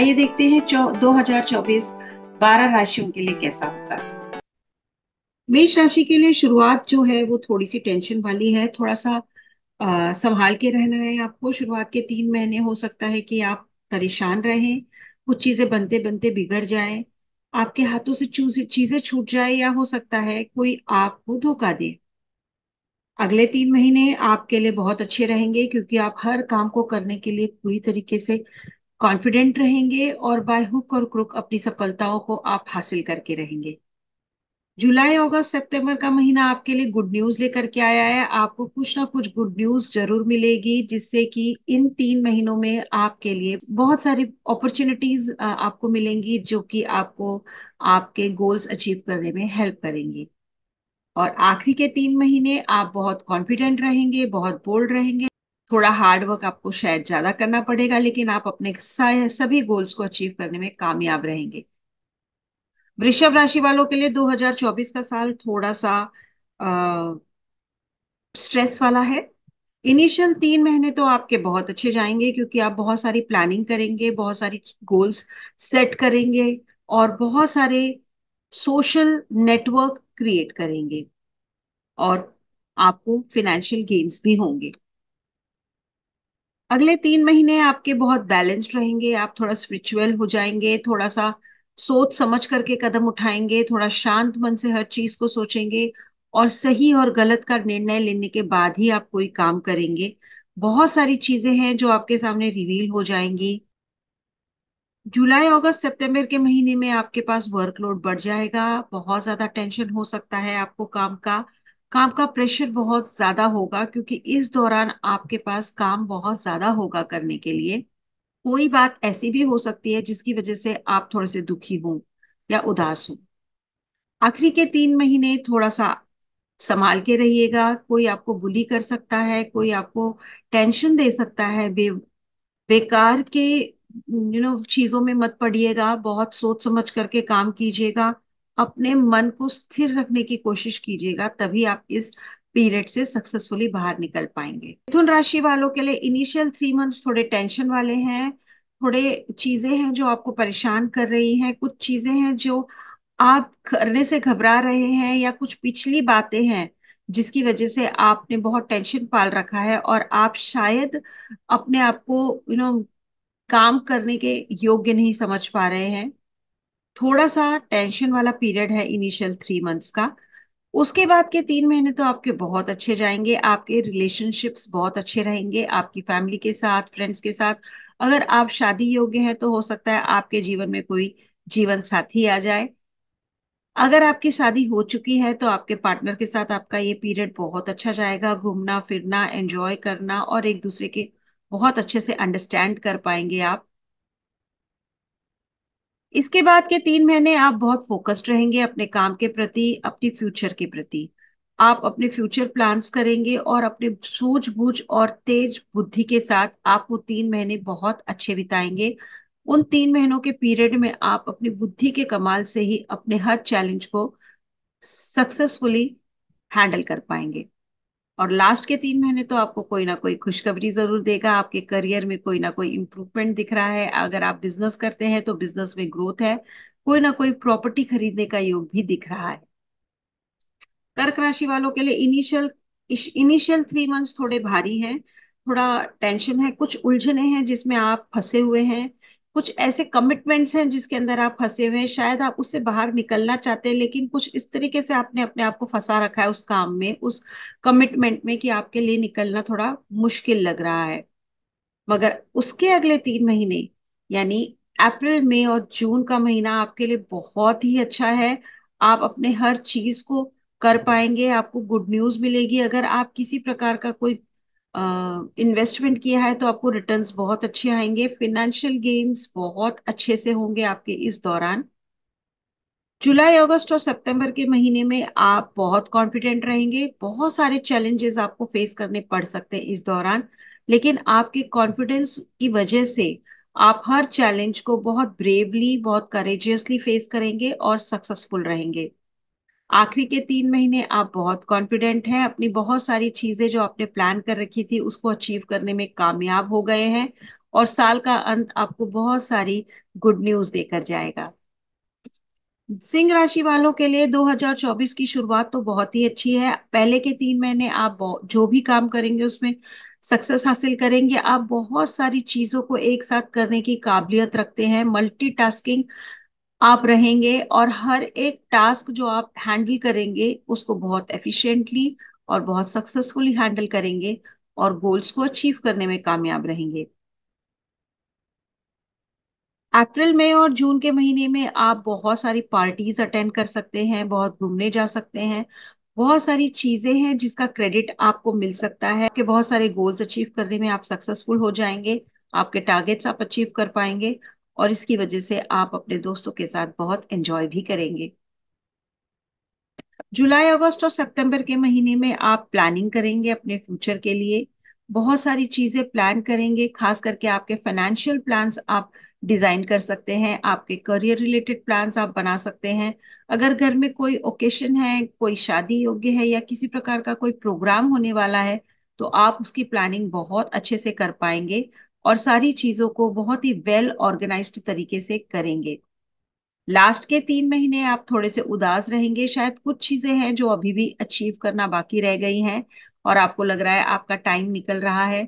आइए देखते हैं दो हजार चौबीस बारह राशियों के लिए कैसा होता है मेष राशि के लिए शुरुआत जो है वो थोड़ी सी टेंशन वाली है थोड़ा सा आ, संभाल के रहना है आपको शुरुआत के तीन महीने हो सकता है कि आप परेशान रहें कुछ चीजें बनते बनते बिगड़ जाए आपके हाथों से चीजें छूट जाए या हो सकता है कोई आपको धोखा दे अगले तीन महीने आपके लिए बहुत अच्छे रहेंगे क्योंकि आप हर काम को करने के लिए पूरी तरीके से कॉन्फिडेंट रहेंगे और बाय हुक और क्रुक अपनी सफलताओं को आप हासिल करके रहेंगे जुलाई अगस्त सितंबर का महीना आपके लिए गुड न्यूज लेकर के आया है आपको कुछ ना कुछ गुड न्यूज जरूर मिलेगी जिससे कि इन तीन महीनों में आपके लिए बहुत सारी अपॉर्चुनिटीज आपको मिलेंगी जो कि आपको आपके गोल्स अचीव करने में हेल्प करेंगी और आखिरी के तीन महीने आप बहुत कॉन्फिडेंट रहेंगे बहुत बोल्ड रहेंगे थोड़ा हार्ड वर्क आपको शायद ज्यादा करना पड़ेगा लेकिन आप अपने सभी गोल्स को अचीव करने में कामयाब रहेंगे वृषभ राशि वालों के लिए 2024 का साल थोड़ा सा आ, स्ट्रेस वाला है इनिशियल तीन महीने तो आपके बहुत अच्छे जाएंगे क्योंकि आप बहुत सारी प्लानिंग करेंगे बहुत सारी गोल्स सेट करेंगे और बहुत सारे सोशल नेटवर्क क्रिएट करेंगे और आपको फिनेंशियल गेन्स भी होंगे अगले तीन महीने आपके बहुत बैलेंस्ड रहेंगे आप थोड़ा स्पिरिचुअल हो जाएंगे थोड़ा सा सोच समझ करके कदम उठाएंगे थोड़ा शांत मन से हर चीज को सोचेंगे और सही और गलत का निर्णय लेने के बाद ही आप कोई काम करेंगे बहुत सारी चीजें हैं जो आपके सामने रिवील हो जाएंगी जुलाई अगस्त सितंबर के महीने में आपके पास वर्कलोड बढ़ जाएगा बहुत ज्यादा टेंशन हो सकता है आपको काम का काम का प्रेशर बहुत ज्यादा होगा क्योंकि इस दौरान आपके पास काम बहुत ज्यादा होगा करने के लिए कोई बात ऐसी भी हो सकती है जिसकी वजह से आप थोड़े से दुखी हो या उदास हो आखिरी के तीन महीने थोड़ा सा संभाल के रहिएगा कोई आपको बुली कर सकता है कोई आपको टेंशन दे सकता है बे बेकार के यू नो चीजों में मत पड़िएगा बहुत सोच समझ करके काम कीजिएगा अपने मन को स्थिर रखने की कोशिश कीजिएगा तभी आप इस पीरियड से सक्सेसफुली बाहर निकल पाएंगे मिथुन राशि वालों के लिए इनिशियल थ्री मंथ्स थोड़े टेंशन वाले हैं थोड़े चीजें हैं जो आपको परेशान कर रही हैं कुछ चीजें हैं जो आप करने से घबरा रहे हैं या कुछ पिछली बातें हैं जिसकी वजह से आपने बहुत टेंशन पाल रखा है और आप शायद अपने आप को यू नो काम करने के योग्य नहीं समझ पा रहे हैं थोड़ा सा टेंशन वाला पीरियड है इनिशियल थ्री मंथ्स का उसके बाद के तीन महीने तो आपके बहुत अच्छे जाएंगे आपके रिलेशनशिप्स बहुत अच्छे रहेंगे आपकी फैमिली के साथ फ्रेंड्स के साथ अगर आप शादी योग्य हैं तो हो सकता है आपके जीवन में कोई जीवन साथी आ जाए अगर आपकी शादी हो चुकी है तो आपके पार्टनर के साथ आपका ये पीरियड बहुत अच्छा जाएगा घूमना फिरना एंजॉय करना और एक दूसरे के बहुत अच्छे से अंडरस्टैंड कर पाएंगे आप इसके बाद के तीन महीने आप बहुत फोकस्ड रहेंगे अपने काम के प्रति अपने फ्यूचर के प्रति आप अपने फ्यूचर प्लान्स करेंगे और अपने सूझबूझ और तेज बुद्धि के साथ आप वो तीन महीने बहुत अच्छे बिताएंगे उन तीन महीनों के पीरियड में आप अपनी बुद्धि के कमाल से ही अपने हर चैलेंज को सक्सेसफुली हैंडल कर पाएंगे और लास्ट के तीन महीने तो आपको कोई ना कोई खुशखबरी जरूर देगा आपके करियर में कोई ना कोई इम्प्रूवमेंट दिख रहा है अगर आप बिजनेस करते हैं तो बिजनेस में ग्रोथ है कोई ना कोई प्रॉपर्टी खरीदने का योग भी दिख रहा है कर्क राशि वालों के लिए इनिशियल इनिशियल थ्री मंथ्स थोड़े भारी हैं थोड़ा टेंशन है कुछ उलझने हैं जिसमें आप फंसे हुए हैं कुछ ऐसे कमिटमेंट्स हैं जिसके अंदर आप फंसे हुए हैं शायद आप उससे बाहर निकलना चाहते हैं लेकिन कुछ इस तरीके से आपने अपने आप को फंसा रखा है उस काम में उस कमिटमेंट में कि आपके लिए निकलना थोड़ा मुश्किल लग रहा है मगर उसके अगले तीन महीने यानी अप्रैल मई और जून का महीना आपके लिए बहुत ही अच्छा है आप अपने हर चीज को कर पाएंगे आपको गुड न्यूज मिलेगी अगर आप किसी प्रकार का कोई इन्वेस्टमेंट किया है तो आपको रिटर्न्स बहुत अच्छे आएंगे फिनेंशियल गेन्स बहुत अच्छे से होंगे आपके इस दौरान जुलाई अगस्त और सितंबर के महीने में आप बहुत कॉन्फिडेंट रहेंगे बहुत सारे चैलेंजेस आपको फेस करने पड़ सकते हैं इस दौरान लेकिन आपके कॉन्फिडेंस की वजह से आप हर चैलेंज को बहुत ब्रेवली बहुत करेजियसली फेस करेंगे और सक्सेसफुल रहेंगे आखिरी के तीन महीने आप बहुत कॉन्फिडेंट हैं अपनी बहुत सारी चीजें जो आपने प्लान कर रखी थी उसको अचीव करने में कामयाब हो गए हैं और साल का अंत आपको बहुत सारी गुड न्यूज देकर जाएगा सिंह राशि वालों के लिए 2024 की शुरुआत तो बहुत ही अच्छी है पहले के तीन महीने आप जो भी काम करेंगे उसमें सक्सेस हासिल करेंगे आप बहुत सारी चीजों को एक साथ करने की काबिलियत रखते हैं मल्टीटास्किंग आप रहेंगे और हर एक टास्क जो आप हैंडल करेंगे उसको बहुत एफिशिएंटली और बहुत सक्सेसफुली हैंडल करेंगे और गोल्स को अचीव करने में कामयाब रहेंगे अप्रैल में और जून के महीने में आप बहुत सारी पार्टीज अटेंड कर सकते हैं बहुत घूमने जा सकते हैं बहुत सारी चीजें हैं जिसका क्रेडिट आपको मिल सकता है कि बहुत सारे गोल्स अचीव करने में आप सक्सेसफुल हो जाएंगे आपके टारगेट्स आप अचीव कर पाएंगे और इसकी वजह से आप अपने दोस्तों के साथ बहुत एंजॉय भी करेंगे जुलाई अगस्त और सितंबर के महीने में आप प्लानिंग करेंगे अपने फ्यूचर के लिए बहुत सारी चीजें प्लान करेंगे खास करके आपके फाइनेंशियल प्लान्स आप डिजाइन कर सकते हैं आपके करियर रिलेटेड प्लान्स आप बना सकते हैं अगर घर में कोई ओकेशन है कोई शादी योग्य है या किसी प्रकार का कोई प्रोग्राम होने वाला है तो आप उसकी प्लानिंग बहुत अच्छे से कर पाएंगे और सारी चीजों को बहुत ही वेल ऑर्गेनाइज्ड तरीके से करेंगे लास्ट के तीन महीने आप थोड़े से उदास रहेंगे शायद कुछ चीजें हैं जो अभी भी अचीव करना बाकी रह गई हैं और आपको लग रहा है आपका टाइम निकल रहा है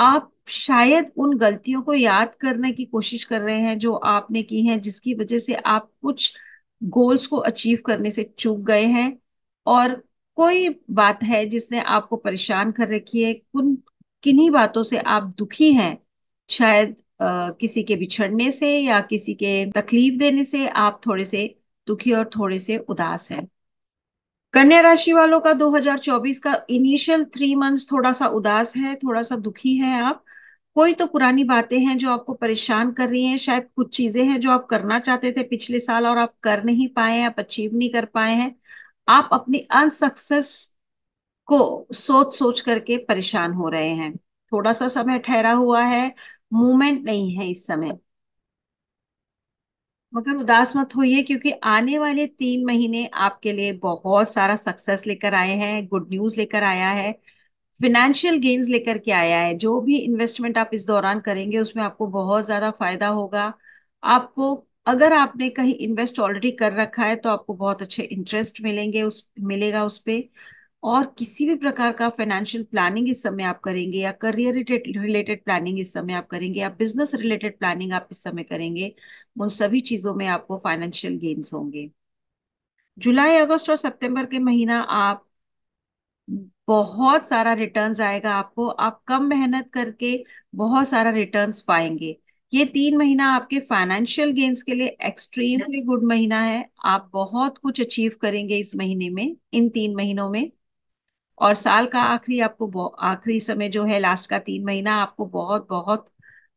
आप शायद उन गलतियों को याद करने की कोशिश कर रहे हैं जो आपने की है जिसकी वजह से आप कुछ गोल्स को अचीव करने से चूक गए हैं और कोई बात है जिसने आपको परेशान कर रखी है किन्हीं बातों से आप दुखी हैं शायद आ, किसी के बिछड़ने से या किसी के तकलीफ देने से आप थोड़े से दुखी और थोड़े से उदास हैं कन्या राशि वालों का 2024 का इनिशियल थ्री मंथ्स थोड़ा सा उदास है थोड़ा सा दुखी है आप कोई तो पुरानी बातें हैं जो आपको परेशान कर रही हैं शायद कुछ चीजें हैं जो आप करना चाहते थे पिछले साल और आप कर नहीं पाए आप अचीव नहीं कर पाए हैं आप अपनी अनसक्सेस को सोच सोच करके परेशान हो रहे हैं थोड़ा सा समय ठहरा हुआ है मूवमेंट नहीं है इस समय मगर उदास मत होइए क्योंकि आने वाले तीन महीने आपके लिए बहुत सारा सक्सेस लेकर आए हैं गुड न्यूज लेकर आया है फिनेंशियल गेन्स लेकर के आया है जो भी इन्वेस्टमेंट आप इस दौरान करेंगे उसमें आपको बहुत ज्यादा फायदा होगा आपको अगर आपने कहीं इन्वेस्ट ऑलरेडी कर रखा है तो आपको बहुत अच्छे इंटरेस्ट मिलेंगे उस मिलेगा उस पर और किसी भी प्रकार का फाइनेंशियल प्लानिंग इस समय आप करेंगे या करियर रिलेटेड प्लानिंग इस समय आप करेंगे या बिजनेस रिलेटेड प्लानिंग आप इस समय करेंगे उन सभी चीजों में आपको फाइनेंशियल गेन्स होंगे जुलाई अगस्त और सितंबर के महीना आप बहुत सारा रिटर्न्स आएगा आपको आप कम मेहनत करके बहुत सारा रिटर्न्स पाएंगे ये तीन महीना आपके फाइनेंशियल गेन्स के लिए एक्सट्रीमली गुड महीना है आप बहुत कुछ अचीव करेंगे इस महीने में इन तीन महीनों में और साल का आखिरी आपको आखिरी समय जो है लास्ट का तीन महीना आपको बहुत बहुत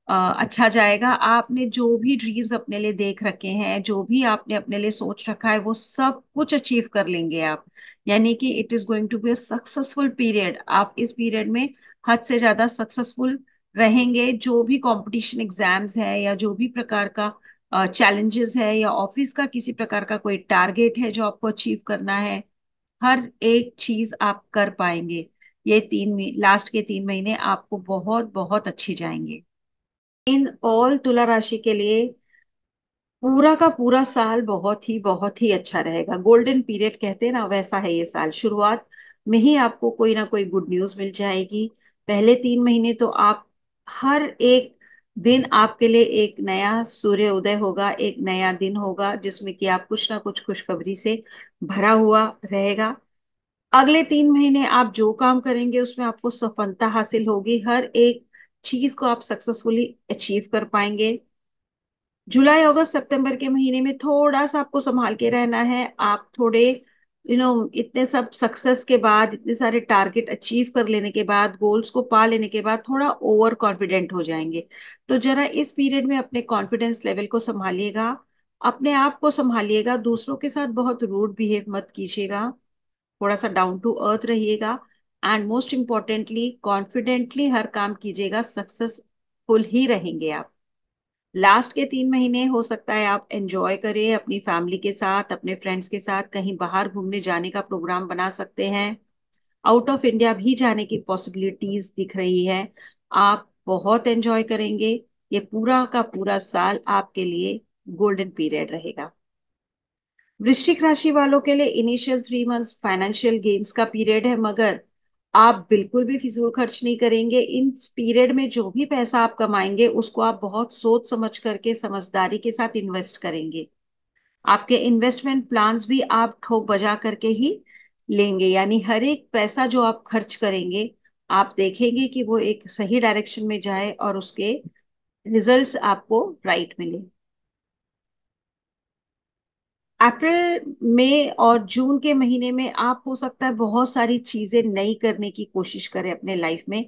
आ, अच्छा जाएगा आपने जो भी ड्रीम्स अपने लिए देख रखे हैं जो भी आपने अपने लिए सोच रखा है वो सब कुछ अचीव कर लेंगे आप यानी कि it is going to be a successful period आप इस पीरियड में हद से ज्यादा सक्सेसफुल रहेंगे जो भी कंपटीशन एग्जाम्स है या जो भी प्रकार का चैलेंजेस है या ऑफिस का किसी प्रकार का कोई टारगेट है जो आपको अचीव करना है हर एक चीज आप कर पाएंगे ये तीन लास्ट के तीन महीने आपको बहुत बहुत अच्छे जाएंगे इन ऑल तुला राशि के लिए पूरा का पूरा साल बहुत ही बहुत ही अच्छा रहेगा गोल्डन पीरियड कहते हैं ना वैसा है ये साल शुरुआत में ही आपको कोई ना कोई गुड न्यूज मिल जाएगी पहले तीन महीने तो आप हर एक दिन आपके लिए एक नया सूर्य उदय होगा एक नया दिन होगा जिसमें कि आप कुछ ना कुछ खुशखबरी से भरा हुआ रहेगा अगले तीन महीने आप जो काम करेंगे उसमें आपको सफलता हासिल होगी हर एक चीज को आप सक्सेसफुली अचीव कर पाएंगे जुलाई अगस्त सितंबर के महीने में थोड़ा सा आपको संभाल के रहना है आप थोड़े यू नो इतने सब सक्सेस के बाद इतने सारे टारगेट अचीव कर लेने के बाद गोल्स को पा लेने के बाद थोड़ा ओवर कॉन्फिडेंट हो जाएंगे तो जरा इस पीरियड में अपने कॉन्फिडेंस लेवल को संभालिएगा अपने आप को संभालिएगा दूसरों के साथ बहुत रूड बिहेव मत कीजिएगा थोड़ा सा डाउन टू अर्थ रहिएगा एंड मोस्ट इम्पॉर्टेंटली कॉन्फिडेंटली हर काम कीजिएगा सक्सेसफुल ही रहेंगे आप लास्ट के तीन महीने हो सकता है आप एंजॉय करें अपनी फैमिली के साथ अपने फ्रेंड्स के साथ कहीं बाहर घूमने जाने का प्रोग्राम बना सकते हैं आउट ऑफ इंडिया भी जाने की पॉसिबिलिटीज दिख रही है आप बहुत एंजॉय करेंगे ये पूरा का पूरा साल आपके लिए गोल्डन पीरियड रहेगा वृश्चिक राशि वालों के लिए initial three months financial gains का पीरियड है मगर आप बिल्कुल भी फिजूल खर्च नहीं करेंगे इन पीरियड में जो भी पैसा आप कमाएंगे उसको आप बहुत सोच समझ करके समझदारी के साथ इन्वेस्ट करेंगे आपके इन्वेस्टमेंट प्लान्स भी आप ठोक बजा करके ही लेंगे यानी हर एक पैसा जो आप खर्च करेंगे आप देखेंगे कि वो एक सही डायरेक्शन में जाए और उसके रिजल्ट्स आपको राइट मिले अप्रैल में और जून के महीने में आप हो सकता है बहुत सारी चीजें नई करने की कोशिश करें अपने लाइफ में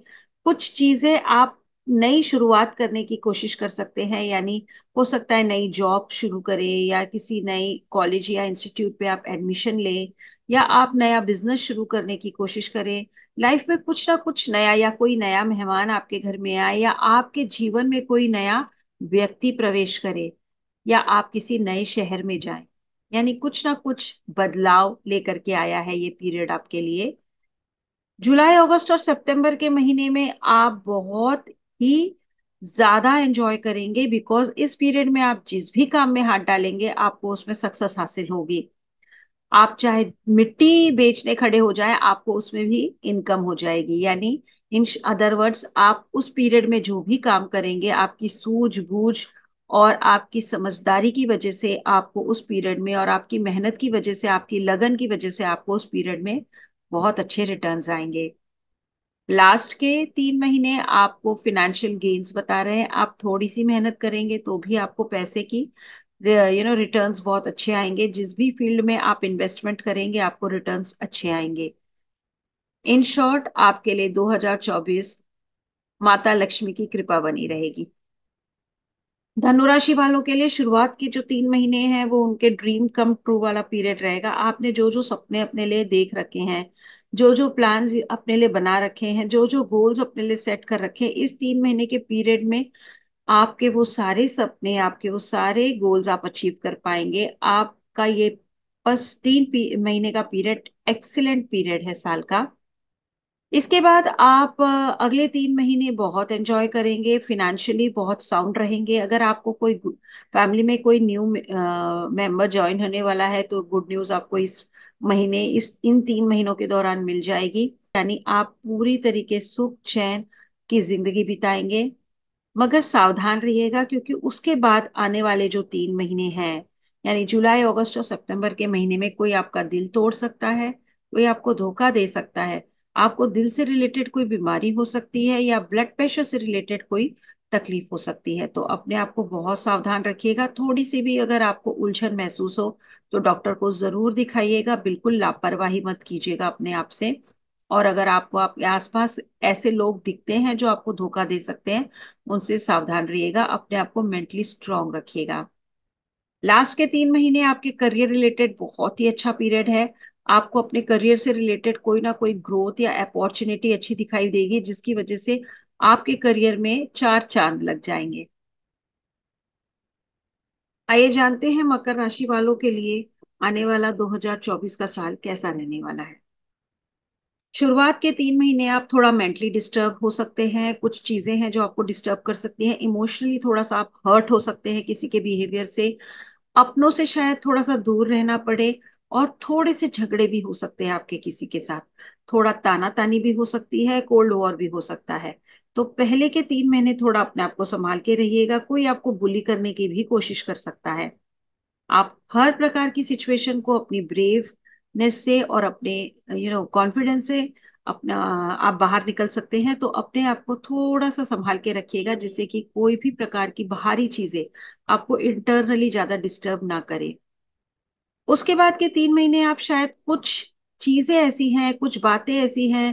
कुछ चीजें आप नई शुरुआत करने की कोशिश कर सकते हैं यानी हो सकता है नई जॉब शुरू करें या किसी नई कॉलेज या इंस्टीट्यूट पे आप एडमिशन लें या आप नया बिजनेस शुरू करने की कोशिश करें लाइफ में कुछ ना कुछ नया या कोई नया मेहमान आपके घर में आए या आपके जीवन में कोई नया व्यक्ति प्रवेश करे या आप किसी नए शहर में जाए यानी कुछ ना कुछ बदलाव लेकर के आया है ये पीरियड आपके लिए जुलाई अगस्त और सितंबर के महीने में आप बहुत ही ज्यादा एंजॉय करेंगे बिकॉज इस पीरियड में आप जिस भी काम में हाथ डालेंगे आपको उसमें सक्सेस हासिल होगी आप चाहे मिट्टी बेचने खड़े हो जाए आपको उसमें भी इनकम हो जाएगी यानी इन अदर वर्ड्स आप उस पीरियड में जो भी काम करेंगे आपकी सूझबूझ और आपकी समझदारी की वजह से आपको उस पीरियड में और आपकी मेहनत की वजह से आपकी लगन की वजह से आपको उस पीरियड में बहुत अच्छे रिटर्न्स आएंगे लास्ट के तीन महीने आपको फिनेंशियल गेन्स बता रहे हैं आप थोड़ी सी मेहनत करेंगे तो भी आपको पैसे की यू नो रिटर्न्स बहुत अच्छे आएंगे जिस भी फील्ड में आप इन्वेस्टमेंट करेंगे आपको रिटर्न्स अच्छे आएंगे इन शॉर्ट आपके लिए 2024 माता लक्ष्मी की कृपा बनी रहेगी धनुराशि वालों के लिए शुरुआत के जो तीन महीने हैं वो उनके ड्रीम कम ट्रू वाला पीरियड रहेगा आपने जो जो सपने अपने लिए देख रखे हैं जो जो प्लान अपने लिए बना रखे हैं जो जो गोल्स अपने लिए सेट कर रखे हैं इस तीन महीने के पीरियड में आपके वो सारे सपने आपके वो सारे गोल्स आप अचीव कर पाएंगे आपका ये बस तीन महीने का पीरियड एक्सीलेंट पीरियड है साल का इसके बाद आप अगले तीन महीने बहुत एंजॉय करेंगे फिनेंशियली बहुत साउंड रहेंगे अगर आपको कोई फैमिली में कोई न्यू मेंबर ज्वाइन होने वाला है तो गुड न्यूज़ आपको इस महीने इस इन तीन महीनों के दौरान मिल जाएगी यानी आप पूरी तरीके सुख चैन की जिंदगी बिताएंगे मगर सावधान रहिएगा क्योंकि उसके बाद आने वाले जो तीन महीने हैं यानी जुलाई अगस्त और सितंबर के महीने में कोई आपका दिल तोड़ सकता है कोई आपको धोखा दे सकता है आपको दिल से रिलेटेड कोई बीमारी हो सकती है या ब्लड प्रेशर से रिलेटेड कोई तकलीफ हो सकती है तो अपने आप को बहुत सावधान रखिएगा थोड़ी सी भी अगर आपको उलझन महसूस हो तो डॉक्टर को जरूर दिखाइएगा बिल्कुल लापरवाही मत कीजिएगा अपने आप से और अगर आपको आपके आसपास ऐसे लोग दिखते हैं जो आपको धोखा दे सकते हैं उनसे सावधान रहिएगा अपने आप को मेंटली स्ट्रांग रखिएगा लास्ट के तीन महीने आपके करियर रिलेटेड बहुत ही अच्छा पीरियड है आपको अपने करियर से रिलेटेड कोई ना कोई ग्रोथ या अपॉर्चुनिटी अच्छी दिखाई देगी जिसकी वजह से आपके करियर में चार चांद लग जाएंगे आइए जानते हैं मकर राशि वालों के लिए आने वाला 2024 का साल कैसा रहने वाला है शुरुआत के तीन महीने आप थोड़ा मेंटली डिस्टर्ब हो सकते हैं कुछ चीजें हैं जो आपको डिस्टर्ब कर सकती हैं इमोशनली थोड़ा सा आप हर्ट हो सकते हैं किसी के बिहेवियर से अपनों से शायद थोड़ा सा दूर रहना पड़े और थोड़े से झगड़े भी हो सकते हैं आपके किसी के साथ थोड़ा ताना तानी भी हो सकती है कोल्ड वॉर भी हो सकता है तो पहले के तीन महीने थोड़ा अपने आप को संभाल के रहिएगा कोई आपको बुली करने की भी कोशिश कर सकता है आप हर प्रकार की सिचुएशन को अपनी ब्रेवनेस से और अपने यू नो कॉन्फिडेंस से अपना आप बाहर निकल सकते हैं तो अपने आप को थोड़ा सा संभाल के रखिएगा जिससे कि कोई भी प्रकार की बाहरी चीजें आपको इंटरनली ज्यादा डिस्टर्ब ना करें उसके बाद के तीन महीने आप शायद कुछ चीजें ऐसी हैं कुछ बातें ऐसी हैं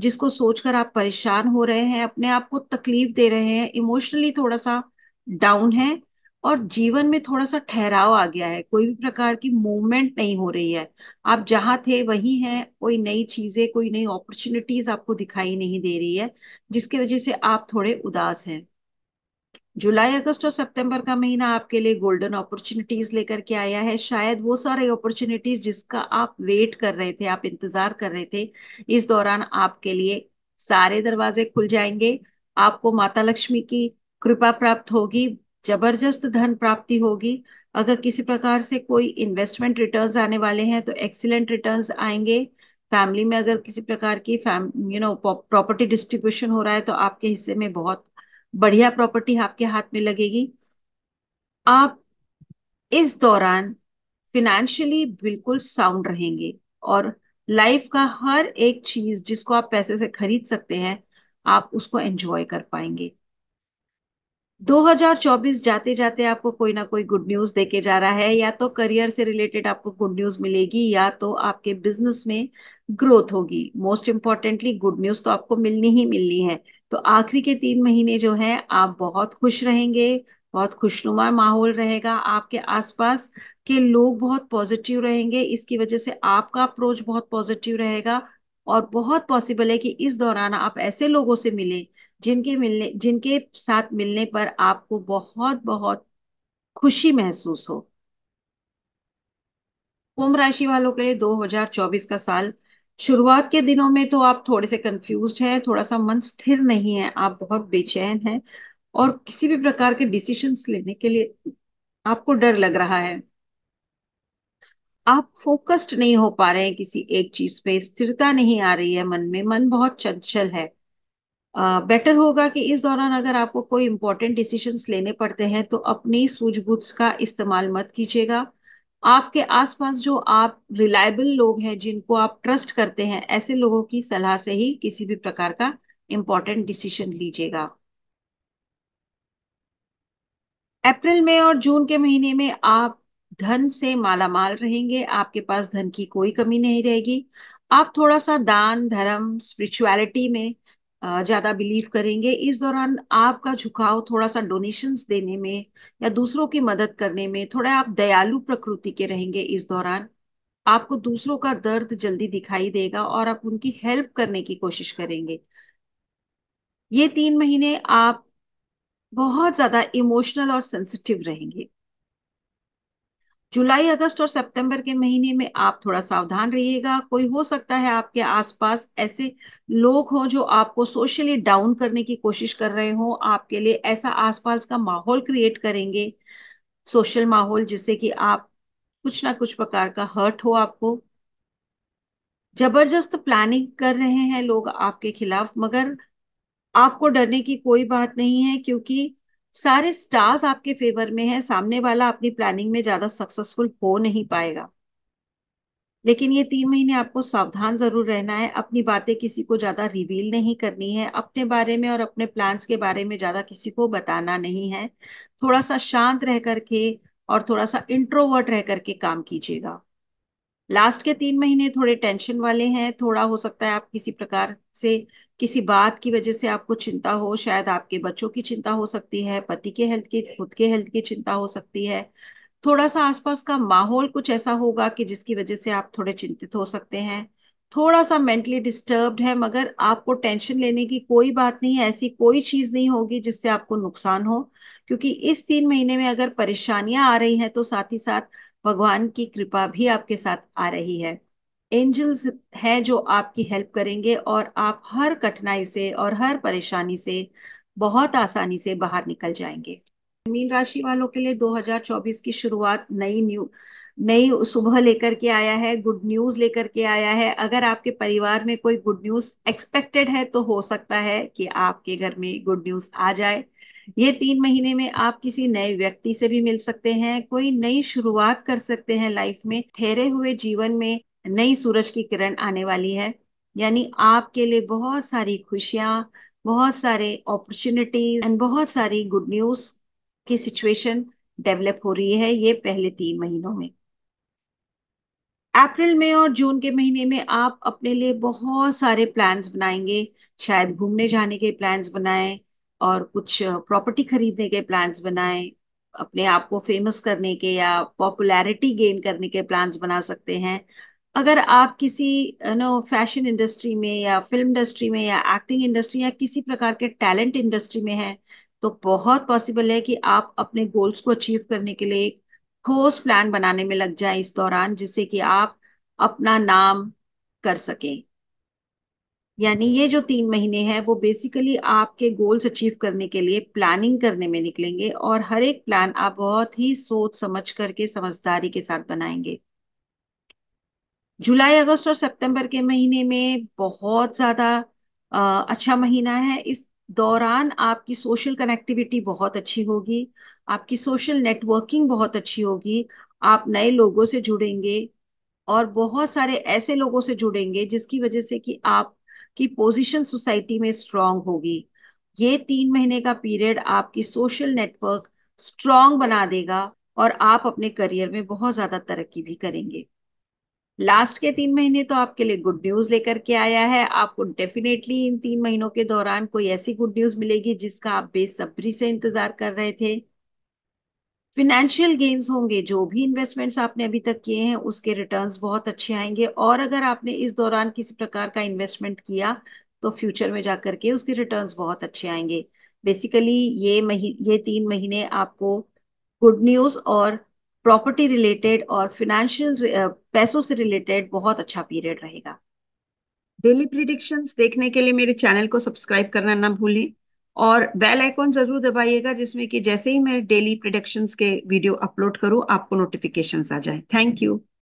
जिसको सोचकर आप परेशान हो रहे हैं अपने आप को तकलीफ दे रहे हैं इमोशनली थोड़ा सा डाउन है और जीवन में थोड़ा सा ठहराव आ गया है कोई भी प्रकार की मूवमेंट नहीं हो रही है आप जहाँ थे वही हैं कोई नई चीजें कोई नई अपॉर्चुनिटीज आपको दिखाई नहीं दे रही है जिसकी वजह से आप थोड़े उदास हैं जुलाई अगस्त और सितंबर का महीना आपके लिए गोल्डन अपॉर्चुनिटीज लेकर के आया है शायद वो सारे अपॉर्चुनिटीज जिसका आप वेट कर रहे थे आप इंतजार कर रहे थे इस दौरान आपके लिए सारे दरवाजे खुल जाएंगे आपको माता लक्ष्मी की कृपा प्राप्त होगी जबरदस्त धन प्राप्ति होगी अगर किसी प्रकार से कोई इन्वेस्टमेंट रिटर्न आने वाले हैं तो एक्सीलेंट रिटर्न आएंगे फैमिली में अगर किसी प्रकार की फैम यू नो प्रॉपर्टी डिस्ट्रीब्यूशन हो रहा है तो आपके हिस्से में बहुत बढ़िया प्रॉपर्टी आपके हाथ में लगेगी आप इस दौरान फिनेंशियली बिल्कुल साउंड रहेंगे और लाइफ का हर एक चीज जिसको आप पैसे से खरीद सकते हैं आप उसको एंजॉय कर पाएंगे 2024 जाते जाते आपको कोई ना कोई गुड न्यूज देके जा रहा है या तो करियर से रिलेटेड आपको गुड न्यूज मिलेगी या तो आपके बिजनेस में ग्रोथ होगी मोस्ट इंपॉर्टेंटली गुड न्यूज तो आपको मिलनी ही मिलनी है तो आखिरी के तीन महीने जो है आप बहुत खुश रहेंगे बहुत खुशनुमा माहौल रहेगा आपके आसपास के लोग बहुत पॉजिटिव रहेंगे इसकी वजह से आपका अप्रोच बहुत पॉजिटिव रहेगा और बहुत पॉसिबल है कि इस दौरान आप ऐसे लोगों से मिले जिनके मिलने जिनके साथ मिलने पर आपको बहुत बहुत खुशी महसूस हो कुंभ राशि वालों के लिए 2024 का साल शुरुआत के दिनों में तो आप थोड़े से कंफ्यूज हैं थोड़ा सा मन स्थिर नहीं है आप बहुत बेचैन हैं और किसी भी प्रकार के डिसीशन लेने के लिए आपको डर लग रहा है आप फोकस्ड नहीं हो पा रहे हैं किसी एक चीज पे स्थिरता नहीं आ रही है मन में मन बहुत चंचल है बेटर uh, होगा कि इस दौरान अगर आपको कोई इंपॉर्टेंट डिसीजंस लेने पड़ते हैं तो अपनी सूझबूझ का इस्तेमाल मत कीजिएगा आपके आसपास जो आप रिलायबल लोग हैं जिनको आप ट्रस्ट करते हैं ऐसे लोगों की सलाह से ही किसी भी प्रकार का इम्पोर्टेंट डिसीजन लीजिएगा अप्रैल में और जून के महीने में आप धन से मालामाल रहेंगे आपके पास धन की कोई कमी नहीं रहेगी आप थोड़ा सा दान धर्म स्पिरिचुअलिटी में ज्यादा बिलीव करेंगे इस दौरान आपका झुकाव थोड़ा सा डोनेशंस देने में या दूसरों की मदद करने में थोड़ा आप दयालु प्रकृति के रहेंगे इस दौरान आपको दूसरों का दर्द जल्दी दिखाई देगा और आप उनकी हेल्प करने की कोशिश करेंगे ये तीन महीने आप बहुत ज्यादा इमोशनल और सेंसिटिव रहेंगे जुलाई अगस्त और सितंबर के महीने में आप थोड़ा सावधान रहिएगा कोई हो सकता है आपके आसपास ऐसे लोग हो जो आपको सोशली डाउन करने की कोशिश कर रहे हो आपके लिए ऐसा आसपास का माहौल क्रिएट करेंगे सोशल माहौल जिससे कि आप कुछ ना कुछ प्रकार का हर्ट हो आपको जबरदस्त प्लानिंग कर रहे हैं लोग आपके खिलाफ मगर आपको डरने की कोई बात नहीं है क्योंकि सारे स्टार्स आपके फेवर में है सामने वाला अपनी प्लानिंग में ज्यादा सक्सेसफुल हो नहीं पाएगा लेकिन ये तीन महीने आपको सावधान जरूर रहना है अपनी बातें किसी को ज्यादा रिवील नहीं करनी है अपने बारे में और अपने प्लान्स के बारे में ज्यादा किसी को बताना नहीं है थोड़ा सा शांत रह करके और थोड़ा सा इंट्रोवर्ट रह करके काम कीजिएगा लास्ट के तीन महीने थोड़े टेंशन वाले हैं थोड़ा हो सकता है आप किसी प्रकार से किसी बात की वजह से आपको चिंता हो शायद आपके बच्चों की चिंता हो सकती है पति के हेल्थ की खुद के हेल्थ की चिंता हो सकती है थोड़ा सा आसपास का माहौल कुछ ऐसा होगा कि जिसकी वजह से आप थोड़े चिंतित हो सकते हैं थोड़ा सा मेंटली डिस्टर्ब्ड है मगर आपको टेंशन लेने की कोई बात नहीं है ऐसी कोई चीज नहीं होगी जिससे आपको नुकसान हो क्योंकि इस तीन महीने में अगर परेशानियां आ रही हैं तो साथ ही साथ भगवान की कृपा भी आपके साथ आ रही है एंजल्स हैं जो आपकी हेल्प करेंगे और आप हर कठिनाई से और हर परेशानी से बहुत आसानी से बाहर निकल जाएंगे मीन राशि वालों के लिए 2024 की शुरुआत नई न्यू नई सुबह लेकर के आया है गुड न्यूज लेकर के आया है अगर आपके परिवार में कोई गुड न्यूज एक्सपेक्टेड है तो हो सकता है कि आपके घर में गुड न्यूज आ जाए ये तीन महीने में आप किसी नए व्यक्ति से भी मिल सकते हैं कोई नई शुरुआत कर सकते हैं लाइफ में ठहरे हुए जीवन में नई सूरज की किरण आने वाली है यानी आपके लिए बहुत सारी खुशियां बहुत सारे अपॉर्चुनिटीज एंड बहुत सारी गुड न्यूज की सिचुएशन डेवलप हो रही है ये पहले तीन महीनों में अप्रैल में और जून के महीने में आप अपने लिए बहुत सारे प्लान्स बनाएंगे शायद घूमने जाने के प्लान्स बनाएं और कुछ प्रॉपर्टी खरीदने के प्लान्स बनाएं अपने आप को फेमस करने के या पॉपुलैरिटी गेन करने के प्लान्स बना सकते हैं अगर आप किसी नो फैशन इंडस्ट्री में या फिल्म इंडस्ट्री में या एक्टिंग इंडस्ट्री या किसी प्रकार के टैलेंट इंडस्ट्री में हैं तो बहुत पॉसिबल है कि आप अपने गोल्स को अचीव करने के लिए एक ठोस प्लान बनाने में लग जाए इस दौरान जिससे कि आप अपना नाम कर सकें यानी ये जो तीन महीने हैं वो बेसिकली आपके गोल्स अचीव करने के लिए प्लानिंग करने में निकलेंगे और हर एक प्लान आप बहुत ही सोच समझ करके समझदारी के साथ बनाएंगे जुलाई अगस्त और सितंबर के महीने में बहुत ज़्यादा अच्छा महीना है इस दौरान आपकी सोशल कनेक्टिविटी बहुत अच्छी होगी आपकी सोशल नेटवर्किंग बहुत अच्छी होगी आप नए लोगों से जुड़ेंगे और बहुत सारे ऐसे लोगों से जुड़ेंगे जिसकी वजह से कि आपकी पोजीशन सोसाइटी में स्ट्रांग होगी ये तीन महीने का पीरियड आपकी सोशल नेटवर्क स्ट्रांग बना देगा और आप अपने करियर में बहुत ज्यादा तरक्की भी करेंगे लास्ट के तीन महीने तो आपके लिए गुड न्यूज लेकर के आया है आपको डेफिनेटली इन तीन महीनों के दौरान कोई ऐसी गुड न्यूज मिलेगी जिसका आप बेसब्री से इंतजार कर रहे थे फिनेंशियल गेन्स होंगे जो भी इन्वेस्टमेंट्स आपने अभी तक किए हैं उसके रिटर्न्स बहुत अच्छे आएंगे और अगर आपने इस दौरान किसी प्रकार का इन्वेस्टमेंट किया तो फ्यूचर में जाकर के उसके रिटर्न्स बहुत अच्छे आएंगे बेसिकली ये मही ये तीन महीने आपको गुड न्यूज और प्रॉपर्टी रिलेटेड और फिनेंशियल uh, पैसों से रिलेटेड बहुत अच्छा पीरियड रहेगा डेली प्रिडिक्शन देखने के लिए मेरे चैनल को सब्सक्राइब करना ना भूलें और बेल आइकॉन जरूर दबाइएगा जिसमें कि जैसे ही मैं डेली प्रिडिक्शंस के वीडियो अपलोड करूं आपको नोटिफिकेशन आ जाए थैंक यू